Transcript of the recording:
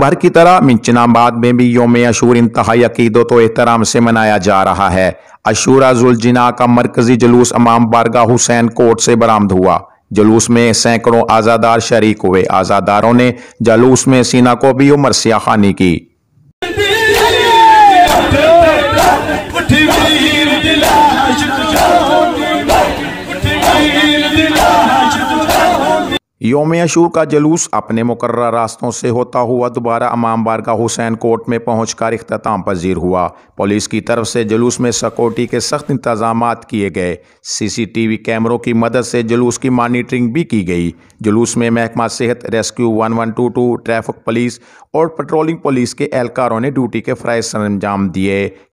भर की तरह मिंचनाबाद में भी योम अशूर इंतहाई अकीदत तो एहतराम से मनाया जा रहा है अशूरा जुलजिना का मरकजी जलूस अमाम बारगा हुसैन कोर्ट से बरामद हुआ जुलूस में सैकड़ों आज़ादार शरीक हुए आज़ादारों ने जलूस में सीना को भी उमरसिया खानी की योम अशूर का जलूस अपने मुकर रास्तों से होता हुआ दोबारा अमाम बारगा हुसैन कोर्ट में पहुँच कर अख्ताम पजीर हुआ पुलिस की तरफ से जुलूस में सिक्योरिटी के सख्त इंतजाम किए गए सी सी टी वी कैमरों की मदद से जुलूस की मॉनिटरिंग भी की गई जुलूस में महकमा सेहत rescue one one two two traffic police और पेट्रोलिंग पुलिस के एहलकारों ने ड्यूटी के फ्राय सरंजाम दिए